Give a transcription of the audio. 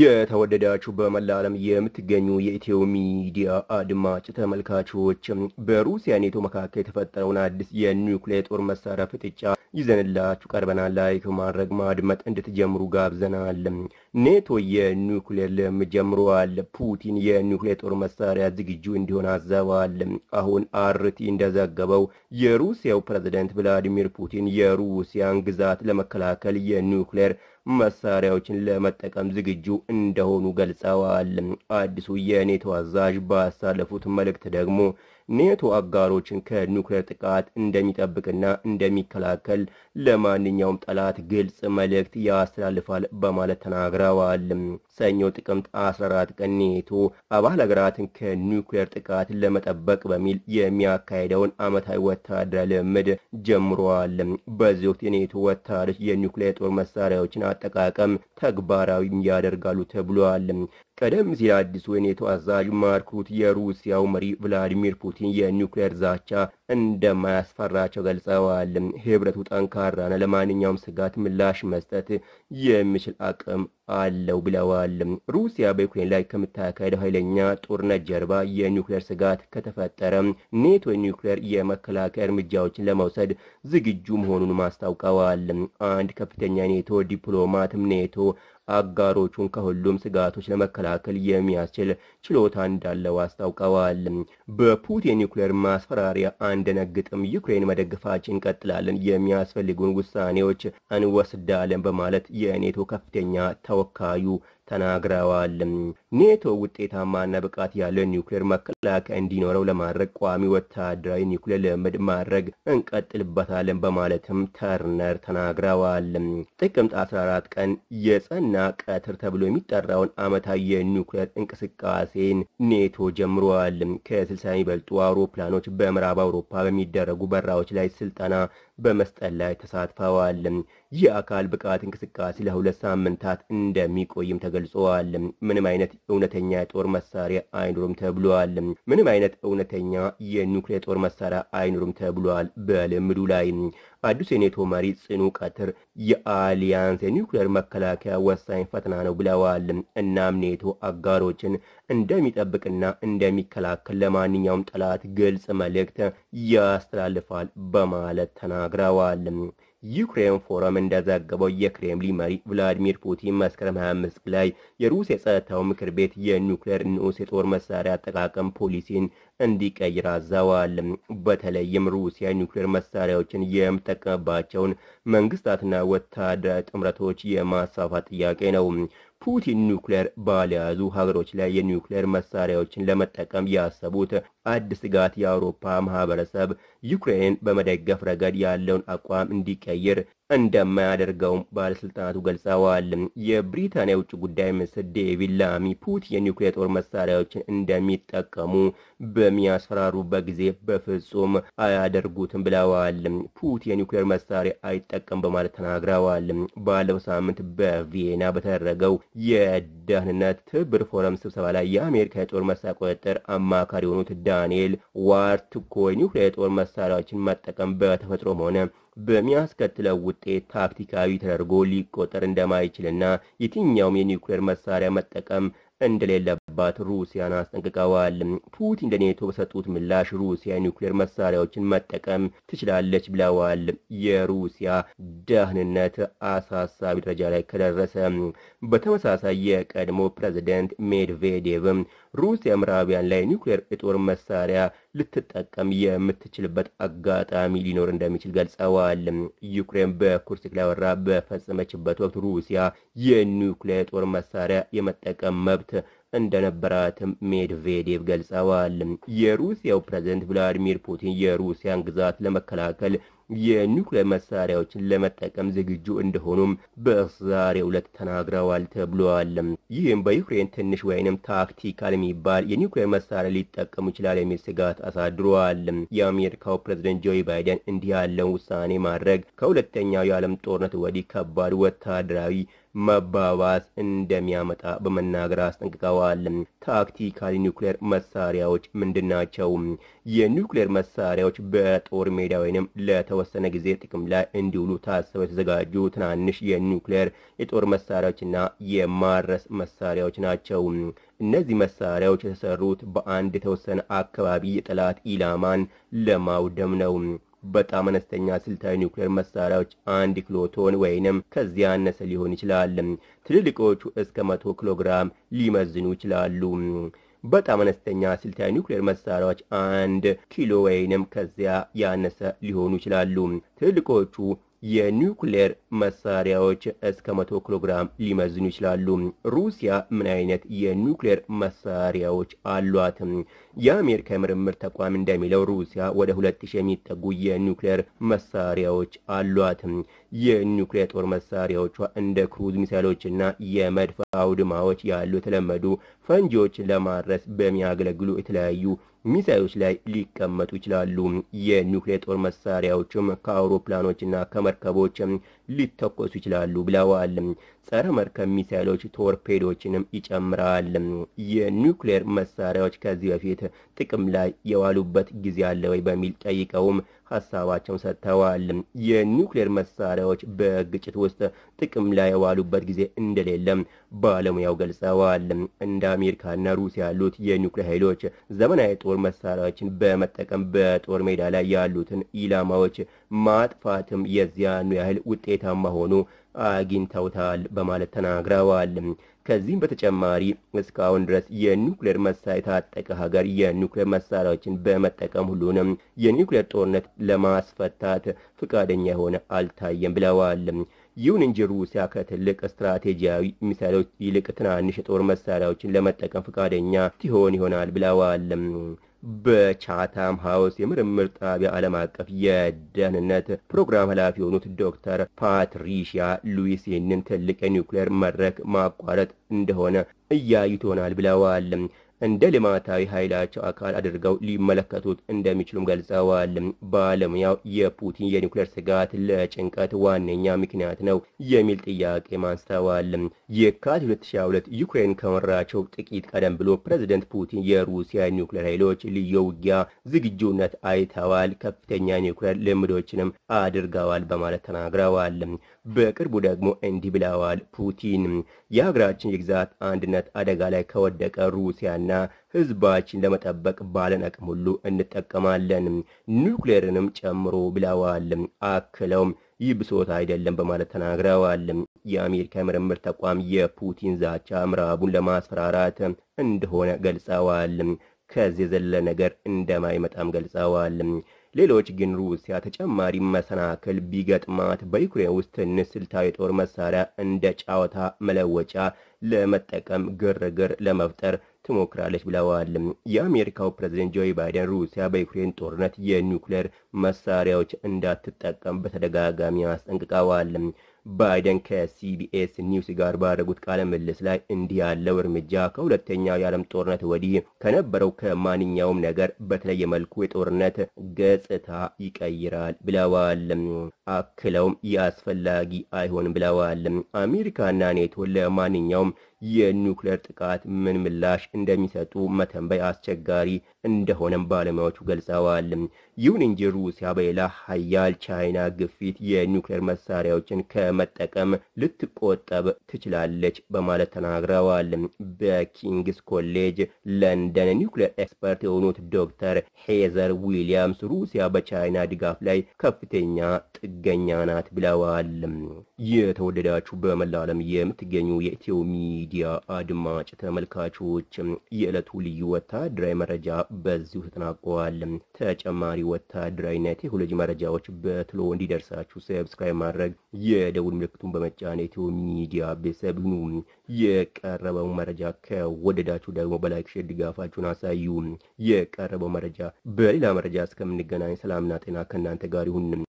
የተወደዳችሁ በመላ ዓለም የምትገኙ የኢትዮ ሚዲያ አድማጭ ተመልካቾች በሩሲያ ኔቶ መካከል የተፈጠረውን አዲስ የኒውክሌር ጦር መሳሪያ ፍጥጫ ይዘንላችሁ ቀርበናል። ላይክ ማድረግ ማድመጥ እንድትጀምሩ ጋብዘናል። ኔቶ የኒውክሌር ልም ጀምረዋል። ፑቲን የኒውክሌር ጦር መሳሪያ ዝግጁ እንዲሆን አዘዋል። አሁን አርቲ እንደዘገበው የሩሲያው ፕሬዝደንት ቭላዲሚር ፑቲን የሩሲያን ግዛት ለመከላከል የኒውክሌር መሳሪያዎችን ለመጠቀም ዝግጁ እንደሆኑ ገልጸዋል። አዲሱ የኔቶ አዛዥ ባሳለፉት መልእክት ደግሞ ኔቶ አጋሮችን ከኒውክሌር ጥቃት እንደሚጠብቅና እንደሚከላከል ለማንኛውም ጠላት ግልጽ መልእክት ያስተላልፋል በማለት ተናግረዋል። ሰኞ ጥቅምት 14 ቀን ኔቶ አባል ሀገራትን ከኒውክሌር ጥቃት ለመጠበቅ በሚል የሚያካሄደውን ዓመታዊ ወታደራዊ ልምምድ ጀምረዋል። በዚህ ወቅት የኔቶ ወታደሮች የኒውክሌር ጦር መሳሪያዎችን አጠቃቀም ተግባራዊ ያደርጋሉ ተብሏል። ቀደም ሲል አዲሱ የኔቶ አዛዥ ማርኩት የሩሲያው መሪ ቭላዲሚር ፑቲን የኒውክሌር ዛቻ እንደማያስፈራቸው ገልጸዋል። ህብረቱ ጠንካራና ለማንኛውም ስጋት ምላሽ መስጠት የሚችል አቅም አለው ብለዋል። ሩሲያ በዩክሬን ላይ ከምታካሄደው ኃይለኛ ጦርነት ጀርባ የኒውክሌር ስጋት ከተፈጠረ ኔቶ የኒውክሌር የመከላከያ እርምጃዎችን ለመውሰድ ዝግጁ መሆኑን አስታውቀዋል። አንድ ከፍተኛ ኔቶ ዲፕሎማትም ኔቶ አጋሮቹን ከሁሉም ስጋቶች ለመከላከል የሚያስችል ችሎታ እንዳለው አስታውቀዋል። በፑቲን ኒውክሌር ማስፈራሪያ እንዳንደነግጥም ዩክሬን መደግፋችን እንቀጥላለን፣ የሚያስፈልጉን ውሳኔዎች እንወስዳለን በማለት የኔቶ ከፍተኛ ተወካዩ ተናግረዋል። ኔቶ ውጤታማና ብቃት ያለ ኒውክሌር መከላከያ እንዲኖረው ለማድረግ ቋሚ ወታደራዊ ኒውክሌር ልምድ ማድረግ እንቀጥልበታለን በማለትም ተርነር ተናግረዋል። ጥቅምት 14 ቀን የጸና ቀትር ተብሎ የሚጠራውን ዓመታዊ የኒውክሌር እንቅስቃሴን ኔቶ ጀምረዋል። ከ60 የሚበልጡ አውሮፕላኖች በምዕራብ አውሮፓ በሚደረጉ በራዎች ላይ ስልጠና በመስጠት ላይ ተሳትፈዋል። የአካል ብቃት እንቅስቃሴ ለሁለት ሳምንታት እንደሚቆይም ተገልጸዋል። ምንም አይነት እውነተኛ የጦር መሳሪያ አይኑሩም ተብሏል። ምንም አይነት እውነተኛ የኑክሌር ጦር መሳሪያ አይኑሩም ተብሏል በልምዱ ላይ አዲሱ የኔቶ መሪ ጽኑ ቀትር የአሊያንስ የኒውክሌር መከላከያ ወሳኝ ፈተና ነው ብለዋል። እናም ኔቶ አጋሮችን እንደሚጠብቅና እንደሚከላከል ለማንኛውም ጠላት ግልጽ መልእክት ያስተላልፋል በማለት ተናግረዋል። ዩክሬን ፎረም እንደዘገበው የክሬምሊን መሪ ቭላዲሚር ፑቲን መስከረም 25 ላይ የሩሲያ የጸጥታው ምክር ቤት የኒውክሌር ንዑስ የጦር መሳሪያ አጠቃቀም ፖሊሲን እንዲቀይር አዘዋል። በተለይም ሩሲያ ኒውክሌር መሳሪያዎችን የምጠቀምባቸውን መንግስታትና ወታደራዊ ጥምረቶች የማስፋፋት ጥያቄ ነው። ፑቲን ኒውክሌር ባልያዙ ሀገሮች ላይ የኒውክሌር መሳሪያዎችን ለመጠቀም ያሰቡት አዲስ ስጋት የአውሮፓ ማህበረሰብ ዩክሬን በመደገፍ ረገድ ያለውን አቋም እንዲቀይር እንደማያደርገውም ባለስልጣናቱ ገልጸዋል። የብሪታንያ የውጭ ጉዳይ ሚኒስትር ዴቪድ ላሚ ፑቲን የኒውክሌር ጦር መሳሪያዎችን እንደሚጠቀሙ በሚያስፈራሩበት ጊዜ በፍጹም አያደርጉትም ብለዋል። ፑቲን የኒውክሌር መሳሪያ አይጠቀም በማለት ተናግረዋል። ባለፈው ሳምንት በቪየና በተደረገው የደህንነት ትብብር ፎረም ስብሰባ ላይ የአሜሪካ የጦር መሳሪያ ቁጥጥር አማካሪ የሆኑት ዳንኤል ዋር ትኮይኒ የጦር መሳሪያዎችን መጠቀም በተፈጥሮም ሆነ በሚያስከትለው ውጤት ታክቲካዊ ተደርጎ ሊቆጠር እንደማይችልና የትኛውም የኒውክሌር መሳሪያ መጠቀም እንደሌለ እንዳለባት ሩሲያን አስጠንቅቀዋል። ፑቲን ለኔቶ በሰጡት ምላሽ ሩሲያ የኒውክሌር መሳሪያዎችን መጠቀም ትችላለች ብለዋል። የሩሲያ ደህንነት አሳሳቢ ደረጃ ላይ ከደረሰ በተመሳሳይ የቀድሞ ፕሬዚደንት ሜድቬዴቭም ሩሲያ ምዕራቢያን ላይ ኒውክሌር የጦር መሳሪያ ልትጠቀም የምትችልበት አጋጣሚ ሊኖር እንደሚችል ገልጸዋል። ዩክሬን በኩርስክ ላይ ወረራ በፈጸመችበት ወቅት ሩሲያ የኒውክሌር ጦር መሳሪያ የመጠቀም መብት እንደነበረ ሜድቬዴቭ ገልጸዋል። የሩሲያው ፕሬዝደንት ቭላዲሚር ፑቲን የሩሲያን ግዛት ለመከላከል የኒውክሌር መሳሪያዎችን ለመጠቀም ዝግጁ እንደሆኑም በዛሬው ዕለት ተናግረዋል ተብሏል። ይህም በዩክሬን ትንሽ ወይንም ታክቲካል የሚባል የኒውክሌር መሳሪያ ሊጠቀሙ ይችላል የሚል ስጋት አሳድሯል። የአሜሪካው ፕሬዝደንት ጆ ባይደን እንዲህ ያለውን ውሳኔ ማድረግ ከሁለተኛው የዓለም ጦርነት ወዲህ ከባድ ወታደራዊ መባባስ እንደሚያመጣ በመናገር አስጠንቅቀዋል። ታክቲካል ኒውክሌር መሳሪያዎች ምንድናቸው? የኒውክሌር መሳሪያዎች በጦር ሜዳ ወይንም ለተ ለተወሰነ ጊዜ ጥቅም ላይ እንዲውሉ ታስበው የተዘጋጁ ትናንሽ የኒውክሌር የጦር መሳሪያዎችና የማረስ መሳሪያዎች ናቸው። እነዚህ መሳሪያዎች የተሰሩት በአንድ የተወሰነ አካባቢ የጠላት ኢላማን ለማውደም ነው። በጣም አነስተኛ ስልታዊ ኒውክሌር መሳሪያዎች አንድ ኪሎቶን ወይንም ከዚያ ያነሰ ሊሆን ይችላል። ትልልቆቹ እስከ መቶ ኪሎግራም ሊመዝኑ ይችላሉ። በጣም አነስተኛ ስልታዊ ኒውክሌር መሳሪያዎች አንድ ኪሎ ወይንም ከዚያ ያነሰ ሊሆኑ ይችላሉ። ትልቆቹ የኒውክሌር መሳሪያዎች እስከ መቶ ኪሎ ግራም ሊመዝኑ ይችላሉ። ሩሲያ ምን አይነት የኒውክሌር መሳሪያዎች አሏት? የአሜሪካ የምርምር ተቋም እንደሚለው ሩሲያ ወደ ሁለት ሺህ የሚጠጉ የኒውክሌር መሳሪያዎች አሏት። የኒውክሌር ጦር መሳሪያዎቿ እንደ ክሩዝ ሚሳይሎችና የመድፍ አውድማዎች ያሉ የተለመዱ ፈንጂዎችን ለማድረስ በሚያገለግሉ የተለያዩ ሚሳይሎች ላይ ሊቀመጡ ይችላሉ። የኒውክሌር ጦር መሳሪያዎችም ከአውሮፕላኖችና ከመርከቦች ሊተኮሱ ይችላሉ ብለዋል። ጸረ መርከብ ሚሳይሎች ቶርፔዶችንም ይጨምራል። የኒውክሌር መሳሪያዎች ከዚህ በፊት ጥቅም ላይ የዋሉበት ጊዜ አለ ወይ በሚል ጠይቀውም ሀሳባቸውን ሰጥተዋል። የኒውክሌር መሳሪያዎች በግጭት ውስጥ ጥቅም ላይ የዋሉበት ጊዜ እንደሌለም ባለሙያው ገልጸዋል። እንደ አሜሪካና ሩሲያ ያሉት የኒውክሌር ኃይሎች ዘመናዊ የጦር መሳሪያዎችን በመጠቀም በጦር ሜዳ ላይ ያሉትን ኢላማዎች ማጥፋትም የዚያኑ ያህል ውጤታማ ሆኑ አግኝተውታል በማለት ተናግረዋል። ከዚህም በተጨማሪ እስካሁን ድረስ የኒውክሌር መሳሪያ የታጠቀ ሀገር የኒውክሌር መሳሪያዎችን በመጠቀም ሁሉንም የኒውክሌር ጦርነት ለማስፈታት ፈቃደኛ የሆነ አልታየም ብለዋል። ይሁን እንጂ ሩሲያ ከትልቅ ስትራቴጂያዊ ሚሳይሎች ይልቅ ትናንሽ የጦር መሳሪያዎችን ለመጠቀም ፈቃደኛ ትሆን ይሆናል ብለዋል። በቻታም ሀውስ የምርምር ጣቢያ ዓለም አቀፍ የደህንነት ፕሮግራም ኃላፊ የሆኑት ዶክተር ፓትሪሺያ ሉዊስ ይህንን ትልቅ የኒውክሌር መድረክ ማቋረጥ እንደሆነ እያዩት ይሆናል ብለዋል። እንደ ልማታዊ ኃይላቸው አካል አድርገው ሊመለከቱት እንደሚችሉም ገልጸዋል። ባለሙያው የፑቲን የኒውክሌር ስጋት ለጭንቀት ዋነኛ ምክንያት ነው የሚል ጥያቄ ማንስተዋል። የካቲት 2022 ዩክሬን ከመራቸው ጥቂት ቀደም ብሎ ፕሬዚደንት ፑቲን የሩሲያ ኒውክሌር ኃይሎች ልዩ ውጊያ ዝግጁነት አይተዋል፣ ከፍተኛ ኒውክሌር ልምዶችንም አድርገዋል በማለት ተናግረዋል። በቅርቡ ደግሞ እንዲህ ብለዋል ፑቲን የሀገራችን ግዛት አንድነት አደጋ ላይ ከወደቀ ሩሲያና ህዝባችን ለመጠበቅ ባለን አቅም ሁሉ እንጠቀማለን፣ ኒውክሌርንም ጨምሮ ብለዋል። አክለውም ይህ ብሶት አይደለም በማለት ተናግረዋል። የአሜሪካ የምርምር ተቋም የፑቲን ዛቻ ምዕራቡን ለማስፈራራት እንደሆነ ገልጸዋል። ከዚህ የዘለ ነገር እንደማይመጣም ገልጸዋል። ሌሎች ግን ሩሲያ ተጨማሪ መሰናክል ቢገጥማት በዩክሬን ውስጥ ትንሽ ስልታዊ ጦር መሳሪያ እንደ ጨዋታ መለወጫ ለመጠቀም ግርግር ለመፍጠር ትሞክራለች ብለዋል። የአሜሪካው ፕሬዝደንት ጆይ ባይደን ሩሲያ በዩክሬን ጦርነት የኒውክሌር መሳሪያዎች እንዳትጠቀም በተደጋጋሚ አስጠንቅቀዋል። ባይደን ከሲቢኤስ ኒውስ ጋር ባደረጉት ቃለ ምልስ ላይ እንዲህ ያለው እርምጃ ከሁለተኛው የዓለም ጦርነት ወዲህ ከነበረው ከማንኛውም ነገር በተለየ መልኩ የጦርነት ገጽታ ይቀይራል ብለዋል። አክለውም አስፈላጊ አይሆን ብለዋል። አሜሪካና ኔቶ ለማንኛውም የኒውክሌር ጥቃት ምን ምላሽ እንደሚሰጡ መተንበይ አስቸጋሪ እንደሆነም ባለሙያዎቹ ገልጸዋል። ይሁን እንጂ ሩሲያ በሌላ ሀያል ቻይና ግፊት የኒውክሌር መሳሪያዎችን ከመጠቀም ልትቆጠብ ትችላለች በማለት ተናግረዋል። በኪንግስ ኮሌጅ ለንደን ኒውክሌር ኤክስፐርት የሆኑት ዶክተር ሄዘር ዊሊያምስ ሩሲያ በቻይና ድጋፍ ላይ ከፍተኛ ጥገኛ ናት ብለዋል። የተወደዳችሁ በመላለም የምትገኙ የኢትዮ ሚዲያ አድማጭ ተመልካቾች የዕለቱ ልዩ ወታደራዊ መረጃ በዚሁ ተጠናቋል። ተጨማሪ ወታደራዊና የቴክኖሎጂ መረጃዎች በትሎ እንዲደርሳችሁ ሰብስክራይብ ማድረግ፣ የደውል ምልክቱን በመጫን ኢትዮ ሚዲያ ቤተሰብ የቀረበው መረጃ ከወደዳችሁ ደግሞ በላይክ ሼር ድጋፋችሁን አሳዩ። የቀረበው መረጃ በሌላ መረጃ እስከምንገናኝ ሰላምና ጤና ከእናንተ ጋር ይሁን።